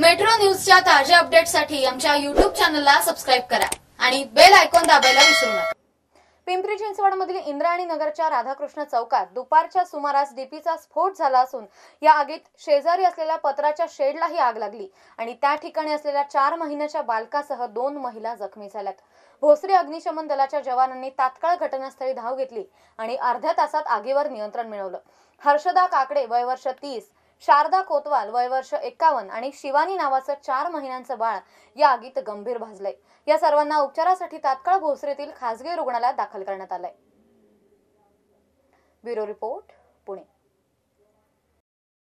metro न्यूजच्या ताज्या अपडेटसाठी आमच्या युट्यूब चॅनलला सबस्क्राईब करा आणि बेल आयकॉन दाबायला विसरू नका पिंपरी चिंचवडमधील इंद्राणी नगरच्या राधाकृष्ण चौकात दुपारच्या सुमारास डीपीचा स्फोट झाला असून या आगीत शेजारी असलेल्या पत्राच्या शेडलाही आग लागली आणि त्या ठिकाणी असलेल्या चार महिन्याच्या बालकासह दोन महिला जखमी झाल्यात भोसरी अग्निशमन दलाच्या जवानांनी तात्काळ घटनास्थळी धाव घेतली आणि अर्ध्या तासात आगीवर नियंत्रण मिळवलं हर्षदा काकडे वय वर्ष तीस शारदा कोतवाल वय वर्ष आणि शिवानी नावाचं चार महिन्यांचं बाळ या आगीत गंभीर भाजलंय या सर्वांना उपचारासाठी तात्काळ भोसरीतील खासगी रुग्णालयात दाखल करण्यात आलंय ब्युरो रिपोर्ट पुणे